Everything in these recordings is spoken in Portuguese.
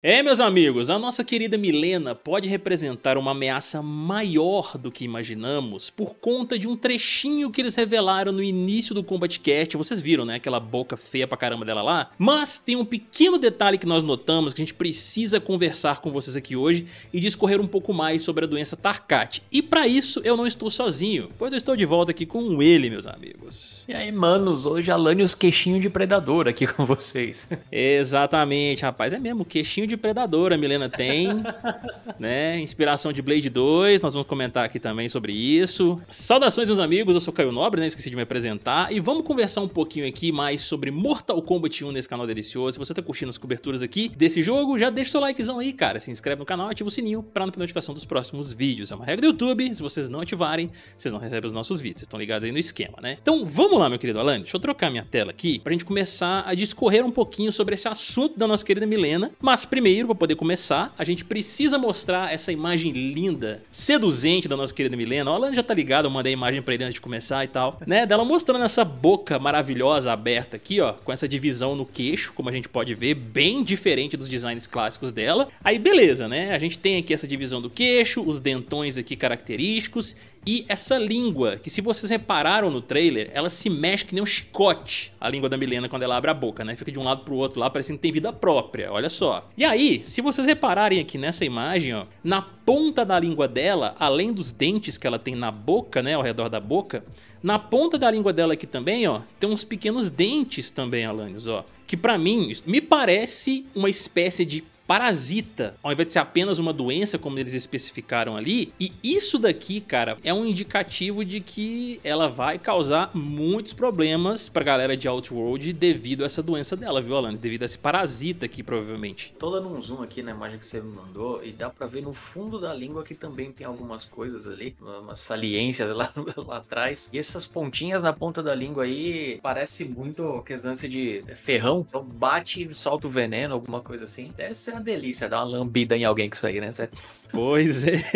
É, meus amigos, a nossa querida Milena pode representar uma ameaça maior do que imaginamos por conta de um trechinho que eles revelaram no início do Combat Cast. Vocês viram, né? Aquela boca feia pra caramba dela lá. Mas tem um pequeno detalhe que nós notamos que a gente precisa conversar com vocês aqui hoje e discorrer um pouco mais sobre a doença Tarkat. E para isso eu não estou sozinho, pois eu estou de volta aqui com ele, meus amigos. E aí, manos, hoje Alanios queixinho de predador aqui com vocês. Exatamente, rapaz. É mesmo, queixinho de Predador a Milena tem, né? Inspiração de Blade 2, nós vamos comentar aqui também sobre isso. Saudações, meus amigos, eu sou Caio Nobre, né? Esqueci de me apresentar. E vamos conversar um pouquinho aqui mais sobre Mortal Kombat 1 nesse canal delicioso. Se você tá curtindo as coberturas aqui desse jogo, já deixa seu likezão aí, cara. Se inscreve no canal, ativa o sininho pra não perder notificação dos próximos vídeos. É uma regra do YouTube, se vocês não ativarem, vocês não recebem os nossos vídeos. Vocês estão ligados aí no esquema, né? Então vamos lá, meu querido Alan, deixa eu trocar minha tela aqui pra gente começar a discorrer um pouquinho sobre esse assunto da nossa querida Milena, mas Primeiro, para poder começar, a gente precisa mostrar essa imagem linda, seduzente da nossa querida Milena. O Alan já tá ligado, eu mandei a imagem para ele antes de começar e tal, né? Dela mostrando essa boca maravilhosa aberta aqui, ó, com essa divisão no queixo, como a gente pode ver, bem diferente dos designs clássicos dela. Aí beleza, né? A gente tem aqui essa divisão do queixo, os dentões aqui característicos e essa língua, que se vocês repararam no trailer, ela se mexe que nem um chicote, a língua da Milena quando ela abre a boca, né? Fica de um lado pro outro lá, parecendo que tem vida própria, olha só. E aí, se vocês repararem aqui nessa imagem, ó, na ponta da língua dela, além dos dentes que ela tem na boca, né, ao redor da boca, na ponta da língua dela aqui também, ó, tem uns pequenos dentes também, Alanios, ó que para mim me parece uma espécie de parasita, ao invés de ser apenas uma doença, como eles especificaram ali. E isso daqui, cara, é um indicativo de que ela vai causar muitos problemas pra galera de Outworld devido a essa doença dela, viu, Alanis? Devido a esse parasita aqui, provavelmente. Tô dando um zoom aqui na imagem que você me mandou e dá pra ver no fundo da língua que também tem algumas coisas ali, umas saliências lá, lá atrás. E essas pontinhas na ponta da língua aí parece muito questão de ferrão então, então bate e solta o veneno, alguma coisa assim. Deve ser uma delícia dar uma lambida em alguém com isso aí, né? Pois é.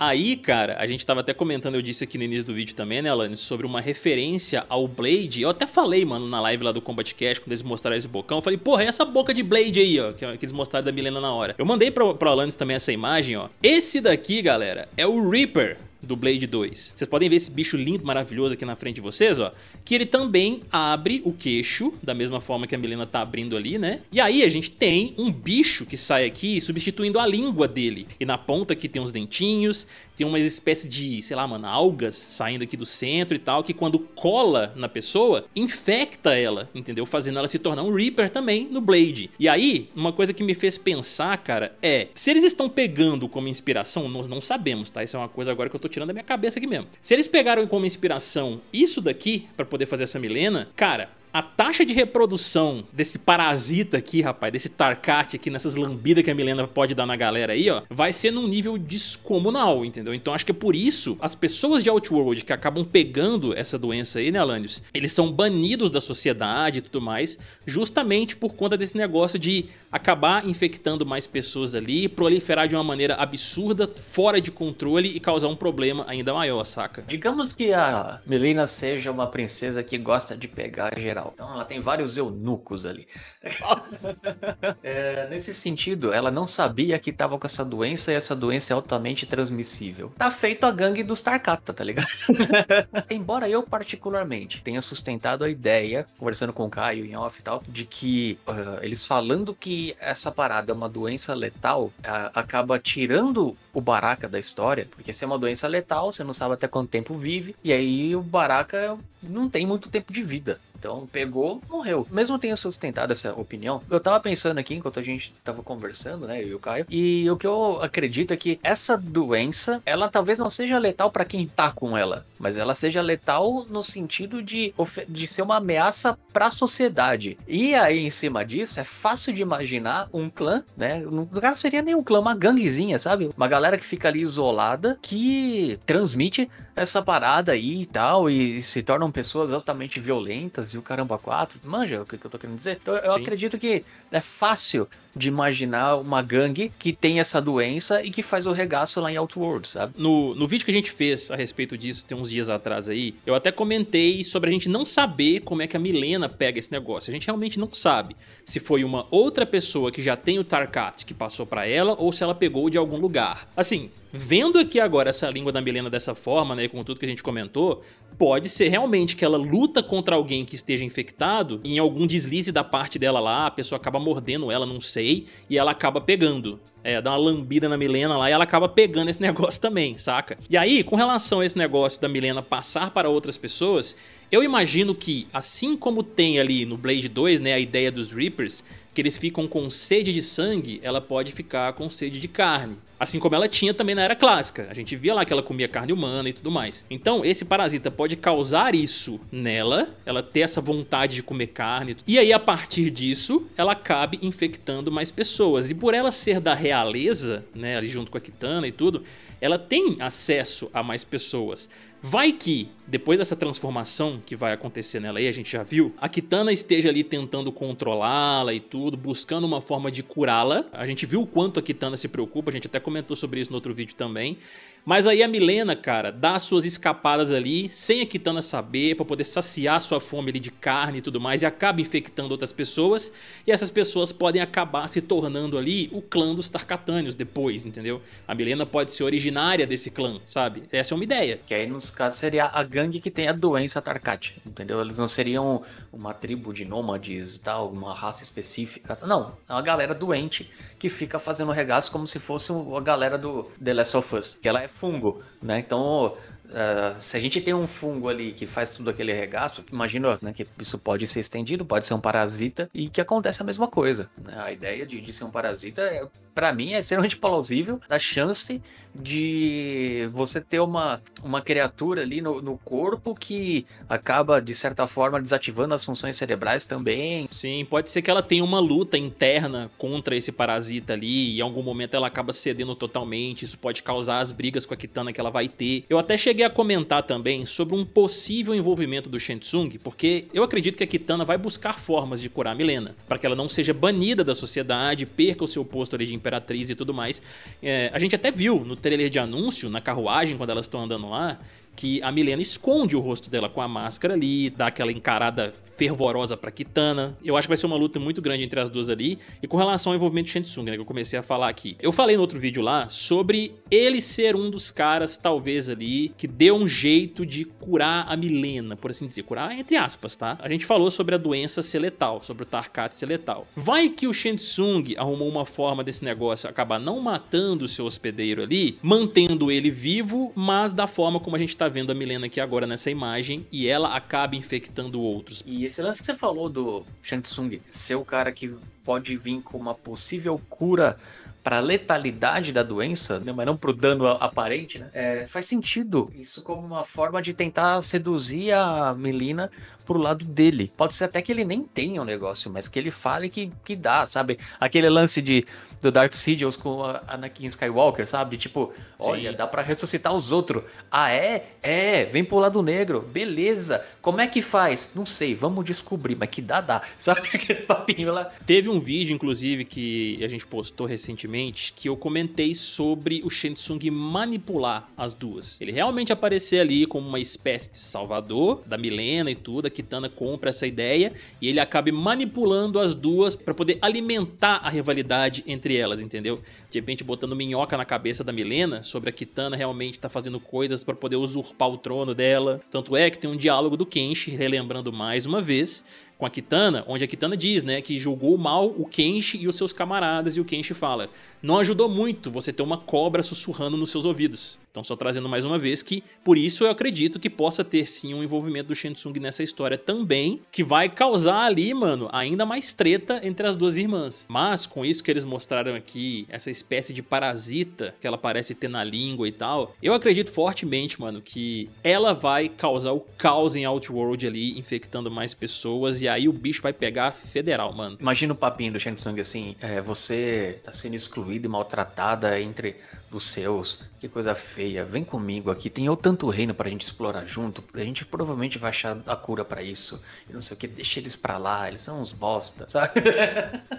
Aí, cara, a gente tava até comentando, eu disse aqui no início do vídeo também, né, Alan, sobre uma referência ao Blade. Eu até falei, mano, na live lá do Combat Cash, quando eles mostraram esse bocão, eu falei, porra, é essa boca de Blade aí, ó, que, eles mostraram da Milena na hora. Eu mandei pra, pra Alanis também essa imagem, ó. Esse daqui, galera, é o Reaper do Blade 2. Vocês podem ver esse bicho lindo, maravilhoso aqui na frente de vocês, ó. Que ele também abre o queixo, da mesma forma que a Milena tá abrindo ali, né? E aí a gente tem um bicho que sai aqui substituindo a língua dele. E na ponta aqui tem uns dentinhos, tem uma espécie de, sei lá, mano, algas saindo aqui do centro e tal, que quando cola na pessoa, infecta ela, entendeu? Fazendo ela se tornar um Reaper também no Blade. E aí, uma coisa que me fez pensar, cara, é... Se eles estão pegando como inspiração, nós não sabemos, tá? Isso é uma coisa agora que eu tô tirando tirando da minha cabeça aqui mesmo. Se eles pegaram como inspiração isso daqui para poder fazer essa Milena, cara, a taxa de reprodução desse parasita aqui, rapaz, desse Tarkat aqui, nessas lambidas que a Milena pode dar na galera aí, ó, vai ser num nível descomunal, entendeu? Então acho que é por isso as pessoas de Outworld que acabam pegando essa doença aí, né, Alanios? Eles são banidos da sociedade e tudo mais, justamente por conta desse negócio de acabar infectando mais pessoas ali, proliferar de uma maneira absurda, fora de controle e causar um problema ainda maior, saca? Digamos que a Milena seja uma princesa que gosta de pegar geral geral. Então ela tem vários eunucos ali. é, nesse sentido, ela não sabia que estava com essa doença e essa doença é altamente transmissível. Tá feito a gangue dos Tarkata, tá ligado? Embora eu, particularmente, tenha sustentado a ideia, conversando com o Caio em off e tal, de que uh, eles falando que essa parada é uma doença letal, uh, acaba tirando o Baraka da história, porque se é uma doença letal, você não sabe até quanto tempo vive, e aí o Baraka não tem muito tempo de vida. Então pegou, morreu. Mesmo tenho sustentado essa opinião, eu tava pensando aqui enquanto a gente tava conversando, né, eu e o Caio, e o que eu acredito é que essa doença, ela talvez não seja letal para quem tá com ela, mas ela seja letal no sentido de, de ser uma ameaça para a sociedade. E aí em cima disso é fácil de imaginar um clã, né? No caso seria nem um clã, uma ganguezinha, sabe? Uma galera que fica ali isolada que transmite essa parada aí e tal e se tornam pessoas altamente violentas e o caramba quatro, manja o que, eu tô querendo dizer? Então eu Sim. acredito que é fácil de imaginar uma gangue que tem essa doença e que faz o regaço lá em Outworld, sabe? No, no vídeo que a gente fez a respeito disso, tem uns dias atrás aí, eu até comentei sobre a gente não saber como é que a Milena pega esse negócio. A gente realmente não sabe se foi uma outra pessoa que já tem o Tarkat que passou para ela ou se ela pegou de algum lugar. Assim, vendo aqui agora essa língua da Milena dessa forma, né, com tudo que a gente comentou, pode ser realmente que ela luta contra alguém que esteja infectado, em algum deslize da parte dela lá, a pessoa acaba mordendo ela, não sei, e ela acaba pegando. É, dá uma lambida na Milena lá e ela acaba pegando esse negócio também, saca? E aí, com relação a esse negócio da Milena passar para outras pessoas, eu imagino que, assim como tem ali no Blade 2, né, a ideia dos Reapers, que eles ficam com sede de sangue, ela pode ficar com sede de carne. Assim como ela tinha também na era clássica. A gente via lá que ela comia carne humana e tudo mais. Então, esse parasita pode causar isso nela, ela ter essa vontade de comer carne. E aí, a partir disso, ela acabe infectando mais pessoas. E por ela ser da realeza, né, ali junto com a Kitana e tudo, ela tem acesso a mais pessoas. Vai que, depois dessa transformação que vai acontecer nela aí, a gente já viu, a Kitana esteja ali tentando controlá-la e tudo, buscando uma forma de curá-la. A gente viu o quanto a Kitana se preocupa, a gente até comentou sobre isso no outro vídeo também. Mas aí a Milena, cara, dá suas escapadas ali, sem a Kitana saber, pra poder saciar sua fome ali de carne e tudo mais, e acaba infectando outras pessoas, e essas pessoas podem acabar se tornando ali o clã dos Tarkatânios depois, entendeu? A Milena pode ser originária desse clã, sabe? Essa é uma ideia. Que aí nos nesses seria a gangue que tem a doença Tarkat, entendeu? Eles não seriam uma tribo de nômades e tal, uma raça específica. Não, é uma galera doente que fica fazendo regaço como se fosse a galera do The Last of Us, que ela é fungo, né? Então Uh, se a gente tem um fungo ali que faz tudo aquele regaço, imagina né, que isso pode ser estendido, pode ser um parasita e que acontece a mesma coisa. Né? A ideia de, de, ser um parasita, é, para mim, é extremamente plausível da chance de você ter uma, uma criatura ali no, no, corpo que acaba, de certa forma, desativando as funções cerebrais também. Sim, pode ser que ela tenha uma luta interna contra esse parasita ali e em algum momento ela acaba cedendo totalmente. Isso pode causar as brigas com a Kitana que ela vai ter. Eu até cheguei cheguei a comentar também sobre um possível envolvimento do Shensung, porque eu acredito que a Kitana vai buscar formas de curar Milena, para que ela não seja banida da sociedade, perca o seu posto ali de imperatriz e tudo mais. É, a gente até viu no trailer de anúncio, na carruagem, quando elas estão andando lá, que a Milena esconde o rosto dela com a máscara ali, dá aquela encarada fervorosa pra Kitana. Eu acho que vai ser uma luta muito grande entre as duas ali. E com relação ao envolvimento de Shinsung, né, que eu comecei a falar aqui. Eu falei no outro vídeo lá sobre ele ser um dos caras, talvez ali, que deu um jeito de curar a Milena, por assim dizer. Curar entre aspas, tá? A gente falou sobre a doença ser letal, sobre o Tarkat ser letal. Vai que o Shinsung arrumou uma forma desse negócio acabar não matando o seu hospedeiro ali, mantendo ele vivo, mas da forma como a gente está vendo a Milena aqui agora nessa imagem e ela acaba infectando outros. E esse lance que você falou do Shantung, ser o cara que pode vir com uma possível cura para a letalidade da doença, né, mas não para o dano aparente, né? É, faz sentido isso como uma forma de tentar seduzir a Melina pro lado dele. Pode ser até que ele nem tenha o um negócio, mas que ele fale que, que dá, sabe? Aquele lance de do Dark Sidious com a Anakin Skywalker, sabe? Tipo, olha, dá para ressuscitar os outros. Ah, é? É, vem pro lado negro. Beleza. Como é que faz? Não sei, vamos descobrir, mas que dá, dá. Sabe aquele papinho lá? Teve um vídeo, inclusive, que a gente postou recentemente, que eu comentei sobre o Shensung manipular as duas. Ele realmente aparecer ali como uma espécie de salvador da Milena e tudo, Kitana compra essa ideia e ele acabe manipulando as duas para poder alimentar a rivalidade entre elas, entendeu? De repente botando minhoca na cabeça da Milena sobre a Kitana realmente tá fazendo coisas para poder usurpar o trono dela. Tanto é que tem um diálogo do Kenshi, relembrando mais uma vez, com a Kitana, onde a Kitana diz, né, que julgou mal o Kenshi e os seus camaradas, e o Kenshi fala: "Não ajudou muito você ter uma cobra sussurrando nos seus ouvidos". Então só trazendo mais uma vez que por isso eu acredito que possa ter sim um envolvimento do Shensung nessa história também, que vai causar ali, mano, ainda mais treta entre as duas irmãs. Mas com isso que eles mostraram aqui, essa espécie de parasita que ela parece ter na língua e tal, eu acredito fortemente, mano, que ela vai causar o caos em Outworld ali, infectando mais pessoas e aí o bicho vai pegar federal, mano. Imagina o papinho do Shang assim, é, você tá sendo excluída e maltratada entre os seus. Que coisa feia. Vem comigo aqui, tem o tanto reino pra gente explorar junto. A gente provavelmente vai achar a cura para isso. E não sei o que, deixa eles pra lá, eles são uns bosta, sabe?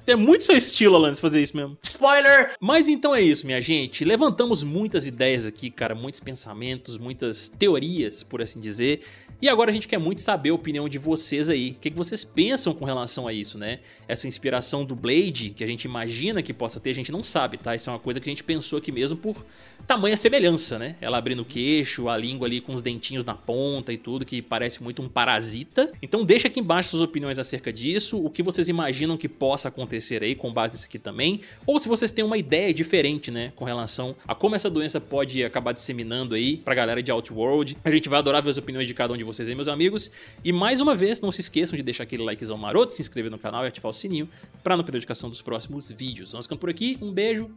é muito seu estilo, Alan, fazer isso mesmo. Spoiler! Mas então é isso, minha gente. Levantamos muitas ideias aqui, cara, muitos pensamentos, muitas teorias, por assim dizer. E agora a gente quer muito saber a opinião de vocês aí. O que, que vocês pensam com relação a isso, né? Essa inspiração do Blade, que a gente imagina que possa ter, a gente não sabe, tá? Isso é uma coisa que a gente pensou aqui mesmo por tamanha semelhança, né? Ela abrindo o queixo, a língua ali com os dentinhos na ponta e tudo, que parece muito um parasita. Então deixa aqui embaixo suas opiniões acerca disso, o que vocês imaginam que possa acontecer aí com base nisso aqui também, ou se vocês têm uma ideia diferente, né, com relação a como essa doença pode acabar disseminando aí pra galera de Outworld. A gente vai adorar ver as opiniões de cada um de vocês vocês aí, meus amigos. E mais uma vez, não se esqueçam de deixar aquele likezão maroto, se inscrever no canal e ativar o sininho para não perder a indicação dos próximos vídeos. Vamos ficando por aqui, um beijo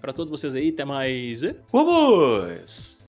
para todos vocês aí, até mais. Vamos!